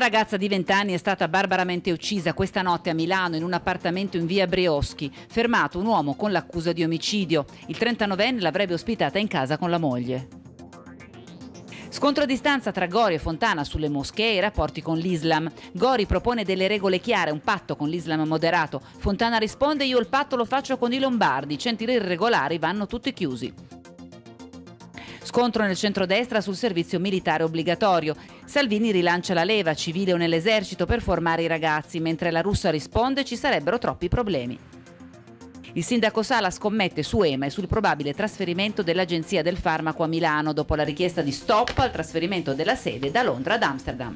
Una ragazza di 20 anni è stata barbaramente uccisa questa notte a Milano in un appartamento in via Brioschi, fermato un uomo con l'accusa di omicidio. Il 39enne l'avrebbe ospitata in casa con la moglie. Scontro a distanza tra Gori e Fontana sulle moschee e i rapporti con l'Islam. Gori propone delle regole chiare, un patto con l'Islam moderato. Fontana risponde io il patto lo faccio con i lombardi, centri irregolari vanno tutti chiusi. Scontro nel centrodestra sul servizio militare obbligatorio. Salvini rilancia la leva civile o nell'esercito per formare i ragazzi, mentre la russa risponde ci sarebbero troppi problemi. Il sindaco Sala scommette su EMA e sul probabile trasferimento dell'Agenzia del Farmaco a Milano dopo la richiesta di stop al trasferimento della sede da Londra ad Amsterdam.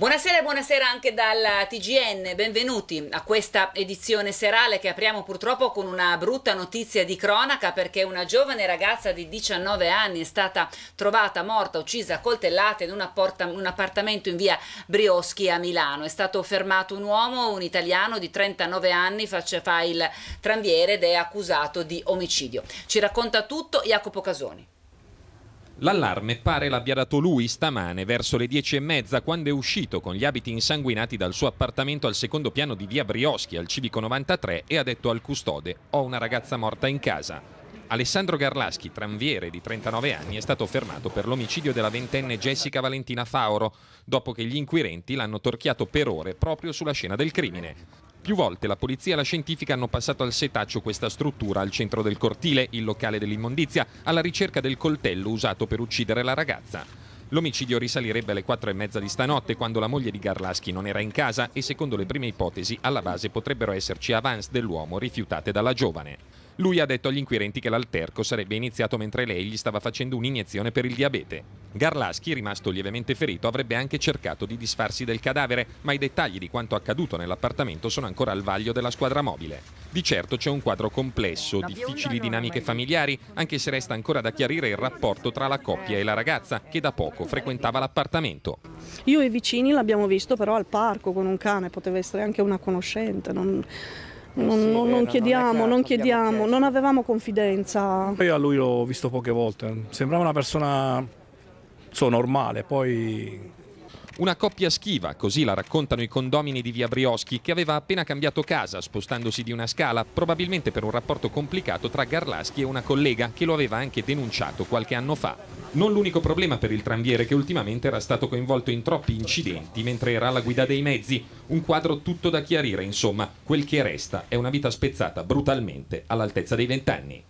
Buonasera e buonasera anche dalla TGN, benvenuti a questa edizione serale che apriamo purtroppo con una brutta notizia di cronaca perché una giovane ragazza di 19 anni è stata trovata morta, uccisa, coltellata in un, un appartamento in via Brioschi a Milano. È stato fermato un uomo, un italiano di 39 anni, faccia fa il tranviere ed è accusato di omicidio. Ci racconta tutto Jacopo Casoni. L'allarme pare l'abbia dato lui stamane verso le dieci e mezza quando è uscito con gli abiti insanguinati dal suo appartamento al secondo piano di via Brioschi al civico 93 e ha detto al custode ho una ragazza morta in casa. Alessandro Garlaschi, tranviere di 39 anni, è stato fermato per l'omicidio della ventenne Jessica Valentina Fauro, dopo che gli inquirenti l'hanno torchiato per ore proprio sulla scena del crimine. Più volte la polizia e la scientifica hanno passato al setaccio questa struttura al centro del cortile, il locale dell'immondizia, alla ricerca del coltello usato per uccidere la ragazza. L'omicidio risalirebbe alle quattro e mezza di stanotte, quando la moglie di Garlaschi non era in casa e secondo le prime ipotesi alla base potrebbero esserci avance dell'uomo rifiutate dalla giovane. Lui ha detto agli inquirenti che l'alterco sarebbe iniziato mentre lei gli stava facendo un'iniezione per il diabete. Garlaschi, rimasto lievemente ferito, avrebbe anche cercato di disfarsi del cadavere, ma i dettagli di quanto accaduto nell'appartamento sono ancora al vaglio della squadra mobile. Di certo c'è un quadro complesso, difficili dinamiche familiari, anche se resta ancora da chiarire il rapporto tra la coppia e la ragazza, che da poco frequentava l'appartamento. Io e i vicini l'abbiamo visto però al parco con un cane, poteva essere anche una conoscente. Non eh non, non, eh, non, chiediamo, non chiediamo, non avevamo confidenza. Io a lui l'ho visto poche volte, sembrava una persona so, normale, poi una coppia schiva, così la raccontano i condomini di via Brioschi, che aveva appena cambiato casa spostandosi di una scala, probabilmente per un rapporto complicato tra Garlaschi e una collega che lo aveva anche denunciato qualche anno fa. Non l'unico problema per il tranviere che ultimamente era stato coinvolto in troppi incidenti mentre era alla guida dei mezzi. Un quadro tutto da chiarire, insomma, quel che resta è una vita spezzata brutalmente all'altezza dei vent'anni.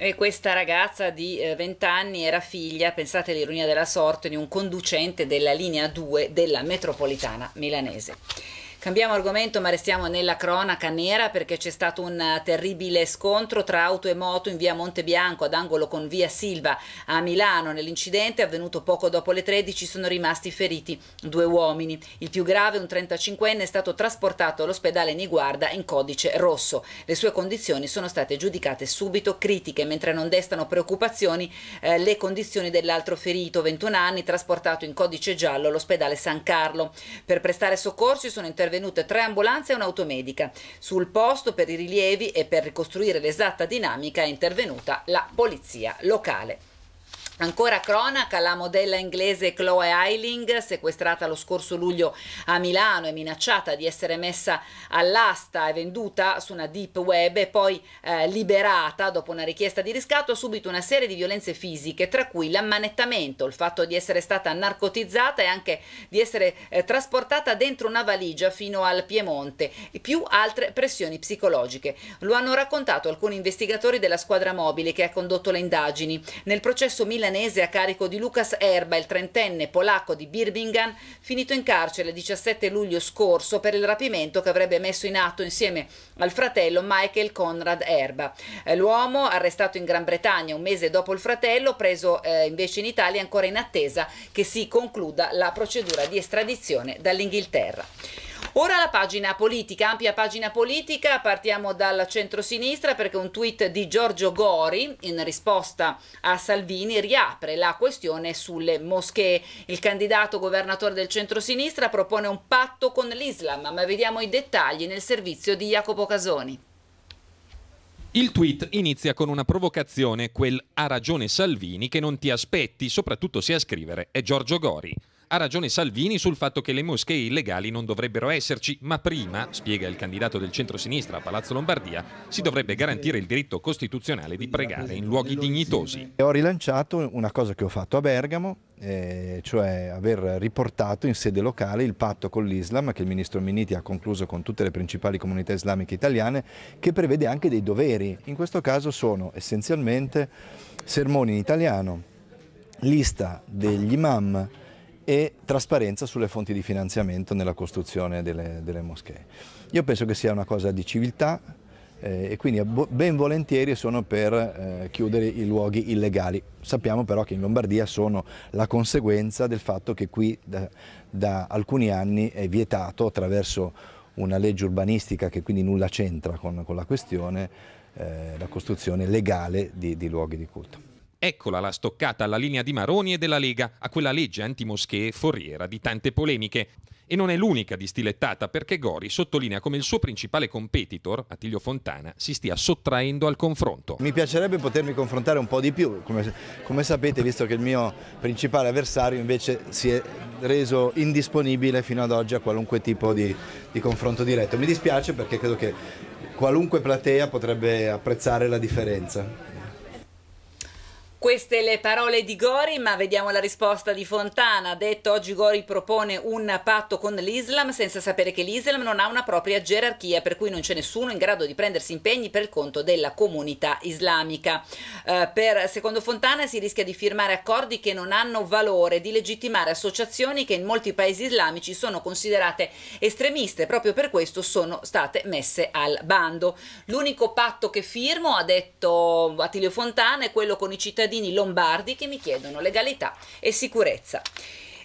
E questa ragazza di 20 eh, anni era figlia, pensate l'ironia della sorte, di un conducente della linea 2 della metropolitana milanese. Cambiamo argomento ma restiamo nella cronaca nera perché c'è stato un eh, terribile scontro tra auto e moto in via Montebianco ad angolo con via Silva a Milano. Nell'incidente avvenuto poco dopo le 13 sono rimasti feriti due uomini. Il più grave, un 35enne, è stato trasportato all'ospedale Niguarda in codice rosso. Le sue condizioni sono state giudicate subito critiche mentre non destano preoccupazioni eh, le condizioni dell'altro ferito, 21 anni, trasportato in codice giallo all'ospedale San Carlo. Per prestare soccorsi sono intervenuti intervenute tre ambulanze e un'automedica. Sul posto per i rilievi e per ricostruire l'esatta dinamica è intervenuta la polizia locale. Ancora cronaca, la modella inglese Chloe Eiling, sequestrata lo scorso luglio a Milano e minacciata di essere messa all'asta e venduta su una deep web e poi eh, liberata dopo una richiesta di riscatto, ha subito una serie di violenze fisiche, tra cui l'ammanettamento, il fatto di essere stata narcotizzata e anche di essere eh, trasportata dentro una valigia fino al Piemonte, più altre pressioni psicologiche. Lo hanno raccontato alcuni investigatori della squadra mobile che ha condotto le indagini. Nel processo Milano danese a carico di Lucas Erba, il trentenne polacco di Birmingham, finito in carcere il 17 luglio scorso per il rapimento che avrebbe messo in atto insieme al fratello Michael Conrad Erba. Eh, l'uomo, arrestato in Gran Bretagna un mese dopo il fratello, preso eh, invece in Italia, ancora in attesa che si concluda la procedura di estradizione dall'Inghilterra. Ora la pagina politica, ampia pagina politica, partiamo dal centro-sinistra perché un tweet di Giorgio Gori in risposta a Salvini riapre la questione sulle moschee. Il candidato governatore del centro-sinistra propone un patto con l'Islam, ma vediamo i dettagli nel servizio di Jacopo Casoni. Il tweet inizia con una provocazione, quel ha ragione Salvini che non ti aspetti, soprattutto se a scrivere è Giorgio Gori. Ha ragione Salvini sul fatto che le moschee illegali non dovrebbero esserci, ma prima, spiega il candidato del centro-sinistra a Palazzo Lombardia, si dovrebbe garantire il diritto costituzionale di pregare in luoghi dignitosi. Ho rilanciato una cosa che ho fatto a Bergamo, eh, cioè aver riportato in sede locale il patto con l'Islam che il ministro Miniti ha concluso con tutte le principali comunità islamiche italiane, che prevede anche dei doveri. In questo caso sono essenzialmente sermoni in italiano, lista degli imam, e trasparenza sulle fonti di finanziamento nella costruzione delle, delle moschee. Io penso che sia una cosa di civiltà eh, e quindi ben volentieri sono per eh, chiudere i luoghi illegali. Sappiamo però che in Lombardia sono la conseguenza del fatto che qui da, da alcuni anni è vietato attraverso una legge urbanistica che quindi nulla c'entra con, con, la questione, eh, la costruzione legale di, di luoghi di culto. Eccola la stoccata alla linea di Maroni e della Lega, a quella legge antimoschee foriera di tante polemiche. E non è l'unica distilettata perché Gori sottolinea come il suo principale competitor, Attilio Fontana, si stia sottraendo al confronto. Mi piacerebbe potermi confrontare un po' di più, come, come sapete, visto che il mio principale avversario invece si è reso indisponibile fino ad oggi a qualunque tipo di, di confronto diretto. Mi dispiace perché credo che qualunque platea potrebbe apprezzare la differenza. Queste le parole di Gori, ma vediamo la risposta di Fontana. Detto oggi Gori propone un patto con l'Islam senza sapere che l'Islam non ha una propria gerarchia, per cui non c'è nessuno in grado di prendersi impegni per il conto della comunità islamica. Eh, per, secondo Fontana si rischia di firmare accordi che non hanno valore, di legittimare associazioni che in molti paesi islamici sono considerate estremiste, proprio per questo sono state messe al bando. L'unico patto che firmo, ha detto Attilio Fontana, è quello con i cittadini cittadini lombardi che mi chiedono legalità e sicurezza.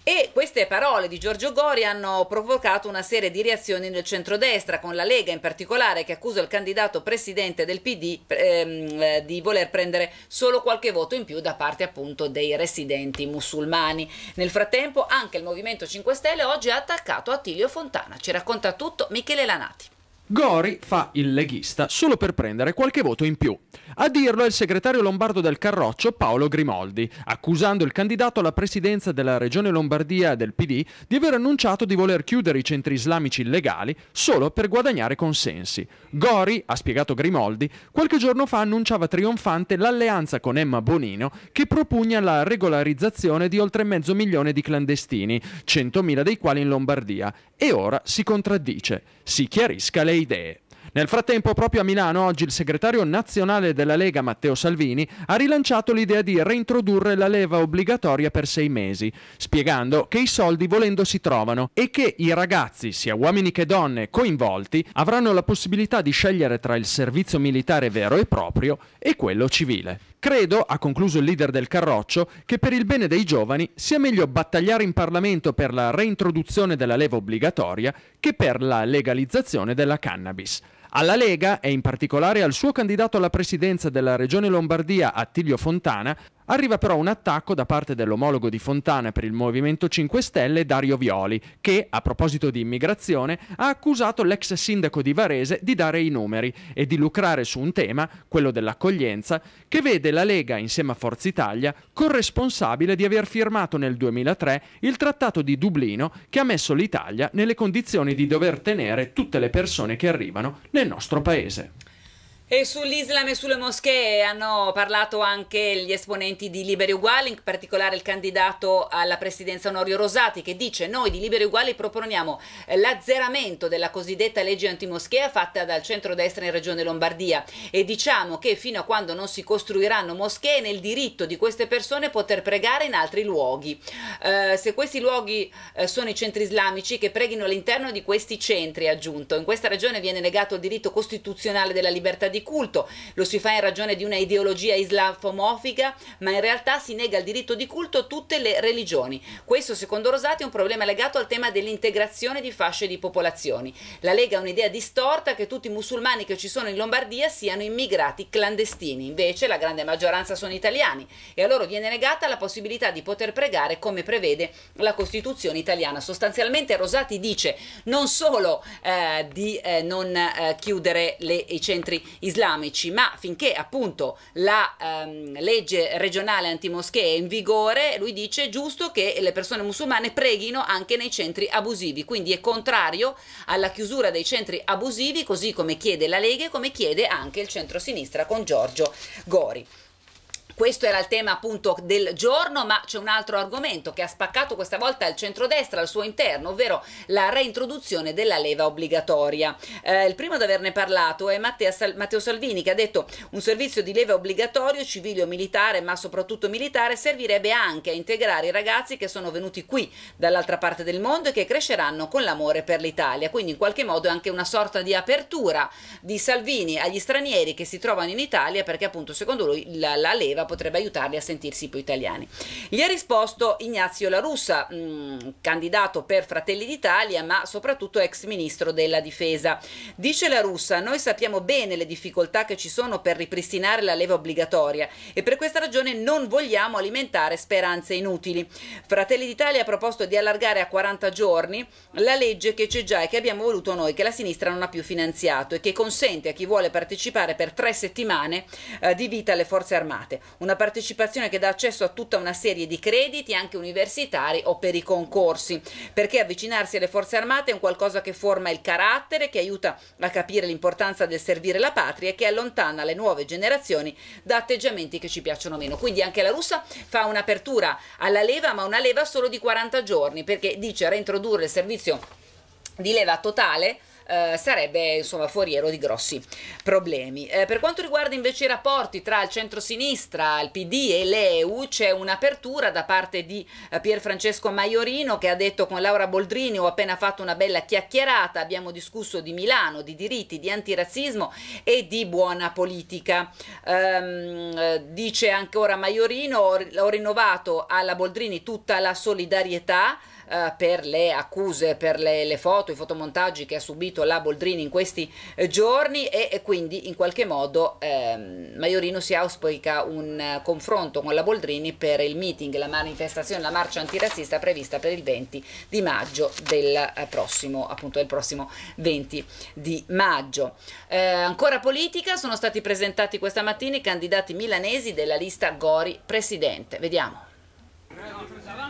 E queste parole di Giorgio Gori hanno provocato una serie di reazioni nel centrodestra, con la Lega in particolare che accusa il candidato presidente del PD ehm, eh, di voler prendere solo qualche voto in più da parte appunto dei residenti musulmani. Nel frattempo anche il Movimento 5 Stelle oggi ha attaccato Attilio Fontana. Ci racconta tutto Michele Lanati. Gori fa il leghista solo per prendere qualche voto in più. A dirlo è il segretario lombardo del Carroccio Paolo Grimoldi, accusando il candidato alla presidenza della regione Lombardia del PD di aver annunciato di voler chiudere i centri islamici illegali solo per guadagnare consensi. Gori, ha spiegato Grimoldi, qualche giorno fa annunciava trionfante l'alleanza con Emma Bonino che propugna la regolarizzazione di oltre mezzo milione di clandestini, 100.000 dei quali in Lombardia, e ora si contraddice, si chiarisca le idee. Nel frattempo, proprio a Milano, oggi il segretario nazionale della Lega Matteo Salvini ha rilanciato l'idea di reintrodurre la leva obbligatoria per sei mesi, spiegando che i soldi volendo si trovano e che i ragazzi, sia uomini che donne, coinvolti avranno la possibilità di scegliere tra il servizio militare vero e proprio e quello civile. Credo, ha concluso il leader del Carroccio, che per il bene dei giovani sia meglio battagliare in Parlamento per la reintroduzione della leva obbligatoria che per la legalizzazione della cannabis. Alla Lega e in particolare al suo candidato alla presidenza della Regione Lombardia Attilio Fontana Arriva però un attacco da parte dell'omologo di Fontana per il Movimento 5 Stelle Dario Violi, che, a proposito di immigrazione, ha accusato l'ex sindaco di Varese di dare i numeri e di lucrare su un tema, quello dell'accoglienza, che vede la Lega, insieme a Forza Italia, corresponsabile di aver firmato nel 2003 il Trattato di Dublino che ha messo l'Italia nelle condizioni di dover tenere tutte le persone che arrivano nel nostro paese. E sull'Islam e sulle moschee hanno parlato anche gli esponenti di Liberi Uguali, in particolare il candidato alla presidenza Onorio Rosati, che dice noi di Liberi Uguali proponiamo eh, l'azzeramento della cosiddetta legge antimoschea fatta dal centrodestra in Regione Lombardia e diciamo che fino a quando non si costruiranno moschee nel diritto di queste persone poter pregare in altri luoghi. Eh, se questi luoghi eh, sono i centri islamici che preghino all'interno di questi centri, aggiunto. In questa regione viene negato il diritto costituzionale della libertà di culto, lo si fa in ragione di una ideologia islamofobica, ma in realtà si nega il diritto di culto a tutte le religioni. Questo, secondo Rosati, è un problema legato al tema dell'integrazione di fasce di popolazioni. La Lega ha un'idea distorta che tutti i musulmani che ci sono in Lombardia siano immigrati clandestini, invece la grande maggioranza sono italiani e a loro viene negata la possibilità di poter pregare come prevede la Costituzione italiana. Sostanzialmente Rosati dice non solo eh, di eh, non eh, chiudere le, i centri islamici, ma finché appunto la ehm, legge regionale antimoschee è in vigore, lui dice giusto che le persone musulmane preghino anche nei centri abusivi, quindi è contrario alla chiusura dei centri abusivi, così come chiede la Lega e come chiede anche il centro-sinistra con Giorgio Gori. Questo era il tema appunto del giorno, ma c'è un altro argomento che ha spaccato questa volta il centrodestra al suo interno, ovvero la reintroduzione della leva obbligatoria. Eh, il primo ad averne parlato è Sal- Matteo Salvini che ha detto un servizio di leva obbligatorio, civile o militare, ma soprattutto militare, servirebbe anche a integrare i ragazzi che sono venuti qui dall'altra parte del mondo e che cresceranno con l'amore per l'Italia. Quindi in qualche modo è anche una sorta di apertura di Salvini agli stranieri che si trovano in Italia perché appunto secondo lui la, la leva Genova potrebbe aiutarli a sentirsi più italiani. Gli ha risposto Ignazio La Russa, mm, candidato per Fratelli d'Italia, ma soprattutto ex ministro della Difesa. Dice La Russa: "Noi sappiamo bene le difficoltà che ci sono per ripristinare la leva obbligatoria e per questa ragione non vogliamo alimentare speranze inutili. Fratelli d'Italia ha proposto di allargare a 40 giorni la legge che c'è già e che abbiamo voluto noi, che la sinistra non ha più finanziato e che consente a chi vuole partecipare per tre settimane eh, di vita alle forze armate una partecipazione che dà accesso a tutta una serie di crediti anche universitari o per i concorsi, perché avvicinarsi alle forze armate è un qualcosa che forma il carattere, che aiuta a capire l'importanza del servire la patria e che allontana le nuove generazioni da atteggiamenti che ci piacciono meno. Quindi anche la russa fa un'apertura alla leva, ma una leva solo di 40 giorni, perché dice a reintrodurre il servizio di leva totale eh, sarebbe insomma foriero di grossi problemi. Eh, per quanto riguarda invece i rapporti tra il centro-sinistra, il PD e l'EU, c'è un'apertura da parte di eh, Pier Francesco Maiorino che ha detto con Laura Boldrini ho appena fatto una bella chiacchierata, abbiamo discusso di Milano, di diritti, di antirazzismo e di buona politica. Ehm, eh, dice ancora Maiorino, ho rinnovato alla Boldrini tutta la solidarietà eh, per le accuse, per le, le, foto, i fotomontaggi che ha subito la Boldrini in questi eh, giorni e, e quindi in qualche modo ehm, Maiorino si auspica un eh, confronto con la Boldrini per il meeting, la manifestazione, la marcia antirazzista prevista per il 20 di maggio del eh, prossimo, appunto del prossimo 20 di maggio. Eh, ancora politica, sono stati presentati questa mattina i candidati milanesi della lista Gori Presidente. Vediamo.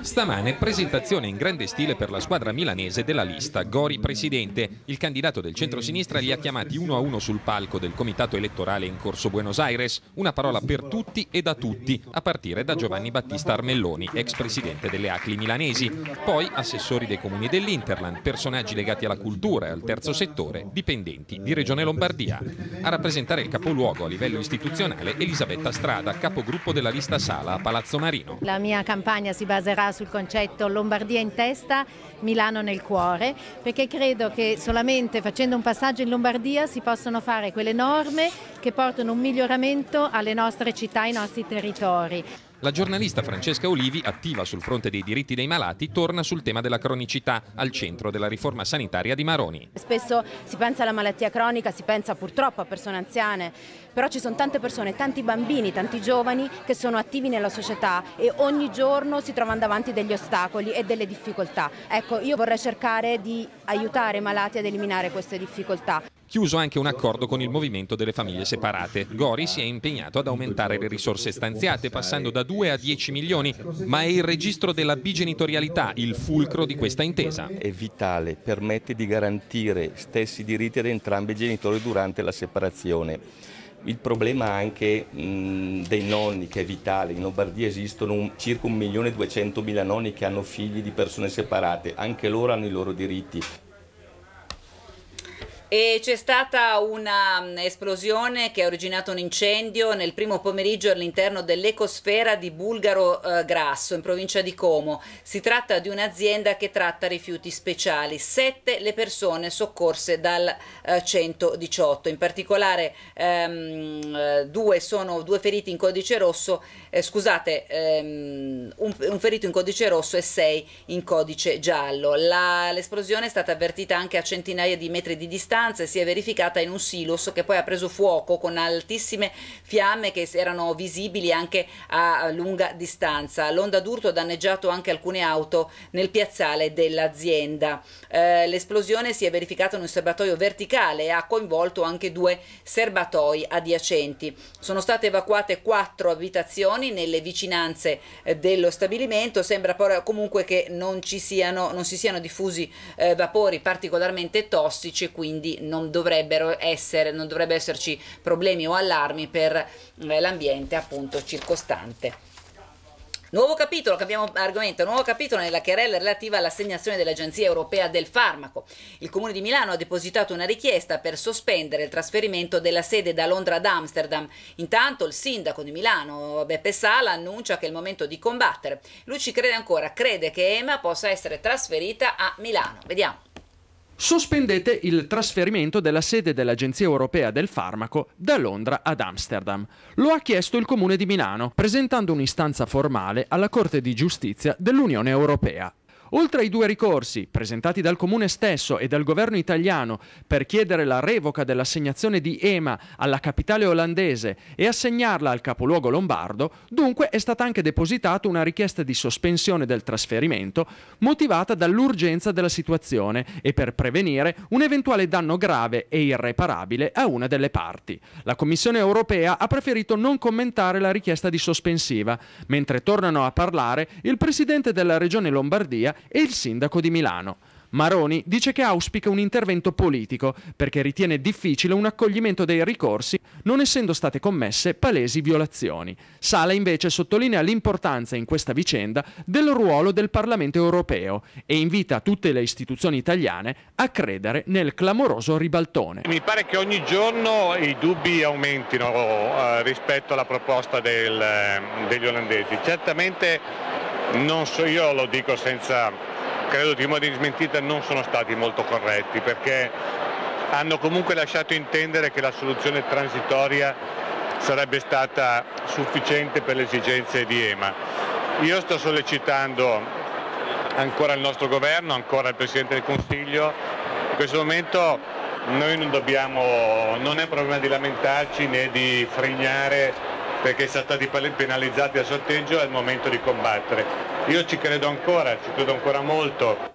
Stamane presentazione in grande stile per la squadra milanese della lista. Gori presidente, il candidato del centro-sinistra li ha chiamati uno a uno sul palco del comitato elettorale in corso Buenos Aires, una parola per tutti e da tutti, a partire da Giovanni Battista Armelloni, ex presidente delle Acli milanesi, poi assessori dei comuni dell'Interland, personaggi legati alla cultura e al terzo settore, dipendenti di Regione Lombardia. A rappresentare il capoluogo a livello istituzionale Elisabetta Strada, capogruppo della lista Sala a Palazzo Marino. La mia campagna campagna si baserà sul concetto Lombardia in testa, Milano nel cuore, perché credo che solamente facendo un passaggio in Lombardia si possono fare quelle norme che portano un miglioramento alle nostre città, ai nostri territori. La giornalista Francesca Olivi, attiva sul fronte dei diritti dei malati, torna sul tema della cronicità, al centro della riforma sanitaria di Maroni. Spesso si pensa alla malattia cronica, si pensa purtroppo a persone anziane, però ci sono tante persone, tanti bambini, tanti giovani che sono attivi nella società e ogni giorno si trovano davanti degli ostacoli e delle difficoltà. Ecco, io vorrei cercare di aiutare i malati ad eliminare queste difficoltà chiuso anche un accordo con il movimento delle famiglie separate. Gori si è impegnato ad aumentare le risorse stanziate, passando da 2 a 10 milioni, ma è il registro della bigenitorialità il fulcro di questa intesa. È vitale, permette di garantire stessi diritti ad entrambi i genitori durante la separazione. Il problema anche mh, dei nonni che è vitale, in Lombardia esistono un, circa 1.200.000 nonni che hanno figli di persone separate, anche loro hanno i loro diritti. E c'è stata un'esplosione mm, che ha originato un incendio nel primo pomeriggio all'interno dell'ecosfera di Bulgaro eh, Grasso, in provincia di Como. Si tratta di un'azienda che tratta rifiuti speciali. Sette le persone soccorse dal eh, 118. In particolare ehm, eh, due sono due feriti in codice rosso, eh, scusate, ehm, un, un, ferito in codice rosso e sei in codice giallo. La, l'esplosione è stata avvertita anche a centinaia di metri di distanza circostanze si è verificata in un silos che poi ha preso fuoco con altissime fiamme che erano visibili anche a lunga distanza. L'onda d'urto ha danneggiato anche alcune auto nel piazzale dell'azienda. Eh, l'esplosione si è verificata in un serbatoio verticale e ha coinvolto anche due serbatoi adiacenti. Sono state evacuate quattro abitazioni nelle vicinanze eh, dello stabilimento. Sembra comunque che non, siano, non si siano diffusi eh, vapori particolarmente tossici, e quindi non dovrebbero essere, non dovrebbe esserci problemi o allarmi per eh, l'ambiente appunto circostante. Nuovo capitolo, cambiamo argomento, nuovo capitolo nella querella relativa all'assegnazione dell'Agenzia Europea del Farmaco. Il Comune di Milano ha depositato una richiesta per sospendere il trasferimento della sede da Londra ad Amsterdam. Intanto il sindaco di Milano, Beppe Sala, annuncia che è il momento di combattere. Lui ci crede ancora, crede che EMA possa essere trasferita a Milano. Vediamo sospendete il trasferimento della sede dell'Agenzia Europea del Farmaco da Londra ad Amsterdam. Lo ha chiesto il Comune di Milano, presentando un'istanza formale alla Corte di Giustizia dell'Unione Europea. Oltre ai due ricorsi presentati dal Comune stesso e dal governo italiano per chiedere la revoca dell'assegnazione di EMA alla capitale olandese e assegnarla al capoluogo lombardo, dunque è stata anche depositata una richiesta di sospensione del trasferimento motivata dall'urgenza della situazione e per prevenire un eventuale danno grave e irreparabile a una delle parti. La Commissione europea ha preferito non commentare la richiesta di sospensiva, mentre tornano a parlare il presidente della Regione Lombardia e il sindaco di Milano. Maroni dice che auspica un intervento politico perché ritiene difficile un accoglimento dei ricorsi non essendo state commesse palesi violazioni. Sala invece sottolinea l'importanza in questa vicenda del ruolo del Parlamento europeo e invita tutte le istituzioni italiane a credere nel clamoroso ribaltone. Mi pare che ogni giorno i dubbi aumentino eh, rispetto alla proposta del, eh, degli olandesi. Certamente non so, io lo dico senza, credo di timore di smentita, non sono stati molto corretti perché hanno comunque lasciato intendere che la soluzione transitoria sarebbe stata sufficiente per le esigenze di EMA. Io sto sollecitando ancora il nostro governo, ancora il Presidente del Consiglio, in questo momento noi non dobbiamo, non è problema di lamentarci né di frignare perché siamo stati penalizzati a sorteggio, è il momento di combattere. Io ci credo ancora, ci credo ancora molto.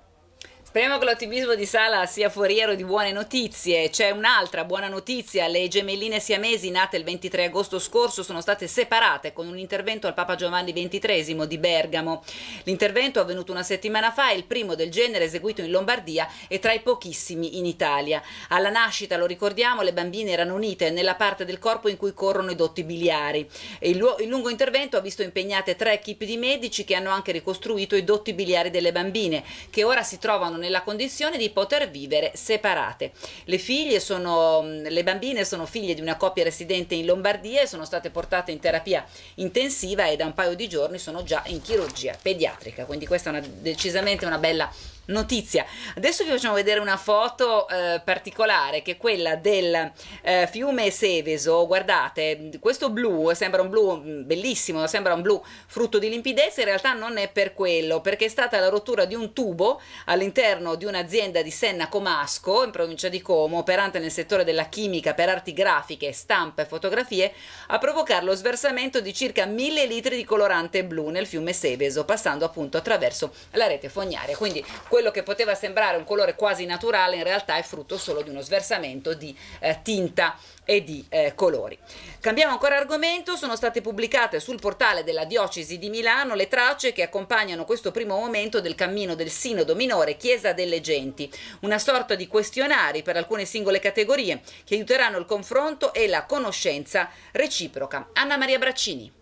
Speriamo che l'ottimismo di Sala sia foriero di buone notizie. C'è un'altra buona notizia. Le gemelline siamesi nate il 23 agosto scorso sono state separate con un intervento al Papa Giovanni XXIII di Bergamo. L'intervento avvenuto una settimana fa è il primo del genere eseguito in Lombardia e tra i pochissimi in Italia. Alla nascita, lo ricordiamo, le bambine erano unite nella parte del corpo in cui corrono i dotti biliari. Il, il lungo intervento ha visto impegnate tre equip di medici che hanno anche ricostruito i dotti biliari delle bambine, che ora si trovano nella condizione di poter vivere separate. Le figlie sono, le bambine sono figlie di una coppia residente in Lombardia e sono state portate in terapia intensiva e da un paio di giorni sono già in chirurgia pediatrica, quindi questa è una, decisamente una bella notizia. Adesso vi facciamo vedere una foto eh, particolare che è quella del eh, fiume Seveso. Guardate, questo blu sembra un blu mm, bellissimo, sembra un blu frutto di limpidezza, in realtà non è per quello, perché è stata la rottura di un tubo all'interno di un'azienda di Senna Comasco, in provincia di Como, operante nel settore della chimica per arti grafiche, stampe e fotografie, a provocare lo sversamento di circa 1000 litri di colorante blu nel fiume Seveso, passando appunto attraverso la rete fognaria. Quindi, quello che poteva sembrare un colore quasi naturale in realtà è frutto solo di uno sversamento di eh, tinta e di eh, colori. Cambiamo ancora argomento, sono state pubblicate sul portale della Diocesi di Milano le tracce che accompagnano questo primo momento del cammino del Sinodo Minore Chiesa delle Genti, una sorta di questionari per alcune singole categorie che aiuteranno il confronto e la conoscenza reciproca. Anna Maria Braccini.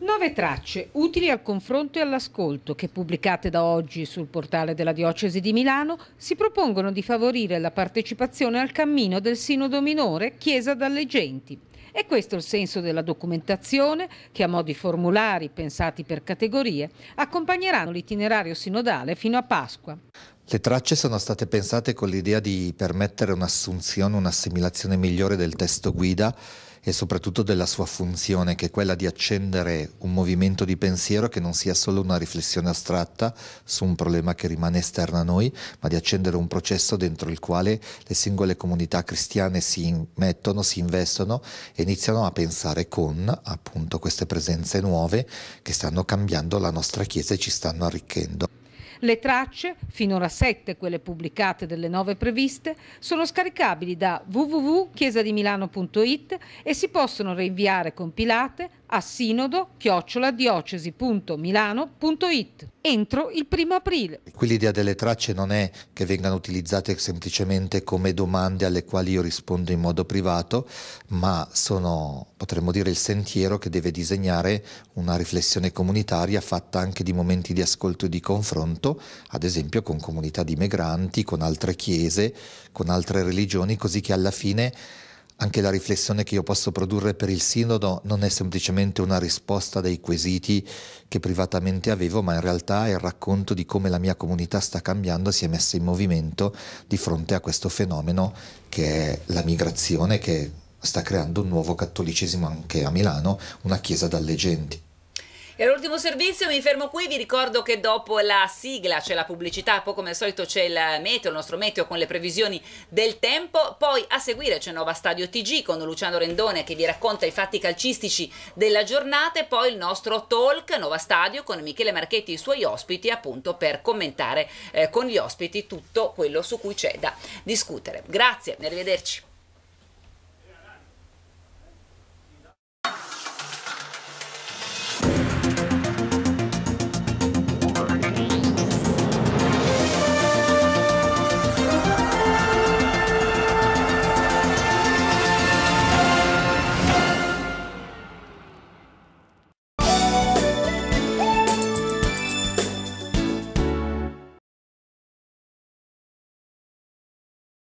Nove tracce utili al confronto e all'ascolto che pubblicate da oggi sul portale della Diocesi di Milano si propongono di favorire la partecipazione al cammino del Sinodo Minore Chiesa dalle Genti. E questo è il senso della documentazione che a modi formulari pensati per categorie accompagneranno l'itinerario sinodale fino a Pasqua. Le tracce sono state pensate con l'idea di permettere un'assunzione, un'assimilazione migliore del testo guida e soprattutto della sua funzione, che è quella di accendere un movimento di pensiero che non sia solo una riflessione astratta su un problema che rimane esterno a noi, ma di accendere un processo dentro il quale le singole comunità cristiane si mettono, si investono e iniziano a pensare con appunto queste presenze nuove che stanno cambiando la nostra Chiesa e ci stanno arricchendo. Le tracce, finora sette quelle pubblicate delle nove previste, sono scaricabili da www.chiesadimilano.it e si possono reinviare compilate, a sinodo-diocesi.milano.it chiocciola entro il primo aprile. Qui l'idea delle tracce non è che vengano utilizzate semplicemente come domande alle quali io rispondo in modo privato, ma sono, potremmo dire, il sentiero che deve disegnare una riflessione comunitaria fatta anche di momenti di ascolto e di confronto, ad esempio con comunità di migranti, con altre chiese, con altre religioni, così che alla fine anche la riflessione che io posso produrre per il sinodo non è semplicemente una risposta dei quesiti che privatamente avevo, ma in realtà è il racconto di come la mia comunità sta cambiando, si è messa in movimento di fronte a questo fenomeno che è la migrazione che sta creando un nuovo cattolicesimo anche a Milano, una chiesa dalle genti. E l'ultimo servizio mi fermo qui, vi ricordo che dopo la sigla c'è la pubblicità, poi come al solito c'è il meteo, il nostro meteo con le previsioni del tempo, poi a seguire c'è Nova Stadio TG con Luciano Rendone che vi racconta i fatti calcistici della giornata e poi il nostro talk Nova Stadio con Michele Marchetti e i suoi ospiti appunto per commentare eh, con gli ospiti tutto quello su cui c'è da discutere. Grazie, arrivederci.